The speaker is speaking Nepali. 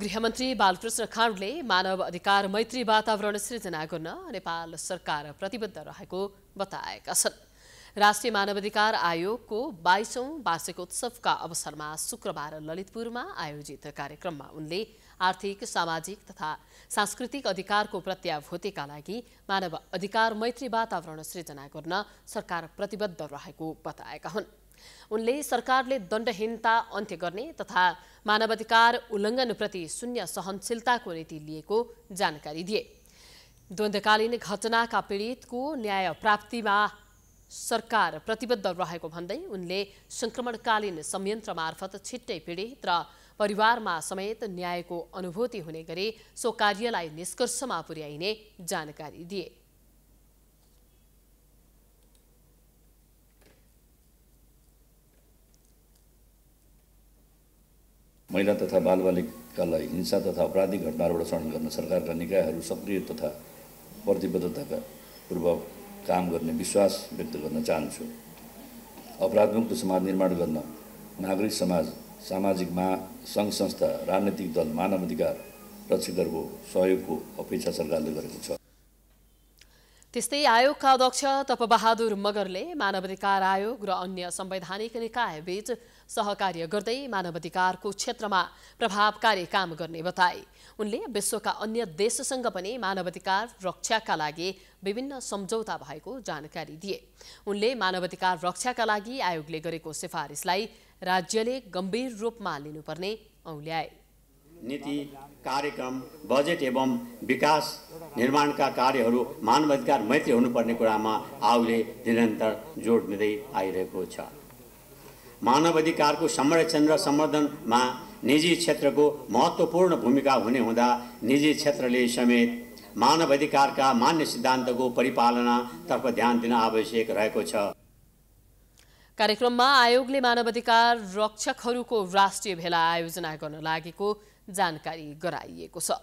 गृहमन्त्री बालकृष्ण खाँडले मानव अधिकार मैत्री वातावरण सृजना गर्न नेपाल सरकार प्रतिबद्ध रहेको बताएका छन् राष्ट्रिय मानवाधिकार आयोगको बाइसौं वार्षिकोत्सवका अवसरमा शुक्रबार ललितपुरमा आयोजित कार्यक्रममा उनले आर्थिक सामाजिक तथा सांस्कृतिक अधिकारको प्रत्याभूतिका लागि मानव अधिकार मैत्री वातावरण सृजना गर्न सरकार प्रतिबद्ध रहेको बताएका हुन् उनले सरकारले दण्डहीनता अन्त्य गर्ने तथा मानवाधिकार उल्लङ्घनप्रति शून्य सहनशीलताको नीति लिएको जानकारी दिए द्वन्द्वकालीन घटनाका पीडितको न्याय प्राप्तिमा सरकार प्रतिबद्ध रहेको भन्दै उनले सङ्क्रमणकालीन संयन्त्र मार्फत छिट्टै पीडित र परिवारमा समेत न्यायको अनुभूति हुने गरी सो कार्यलाई निष्कर्षमा पुर्याइने जानकारी दिए महिला तथा बालबालिकालाई हिंसा तथा अपराधिक घटनाहरूबाट शरण गर्न सरकारका निकायहरू सक्रिय तथा प्रतिबद्धताका पूर्वक काम गर्ने विश्वास व्यक्त गर्न चाहन्छु अपराधमुक्त समाज निर्माण गर्न नागरिक समाज सामाजिक मा सङ्घ संस्था राजनैतिक दल मानव अधिकार रक्षकहरूको सहयोगको अपेक्षा सरकारले गरेको छ त्यस्तै आयोगका अध्यक्ष तपबहादुर मगरले मानवाधिकार आयोग र अन्य संवैधानिक निकायबीच सहकार्य गर्दै मानवाधिकारको क्षेत्रमा प्रभावकारी काम गर्ने बताए उनले विश्वका अन्य देशसँग पनि मानवाधिकार रक्षाका लागि विभिन्न सम्झौता भएको जानकारी दिए उनले मानवाधिकार रक्षाका लागि आयोगले गरेको सिफारिसलाई राज्यले गम्भीर रूपमा लिनुपर्ने औल्याए नीति कार्यक्रम बजेट एवं विकास निर्माणका कार्यहरू मानवाधिकार मैत्री हुनुपर्ने कुरामा आउले निरन्तर जोड दिँदै आइरहेको छ मानव अधिकारको संरक्षण र सम्वर्धनमा निजी क्षेत्रको महत्त्वपूर्ण भूमिका हुने हुँदा निजी क्षेत्रले समेत मानव अधिकारका मान्य सिद्धान्तको परिपालनातर्फ ध्यान दिन आवश्यक रहेको छ कार्यक्रममा आयोगले मानव अधिकार रक्षकहरूको राष्ट्रिय भेला आयोजना गर्न लागेको जानकारी गराइएको छ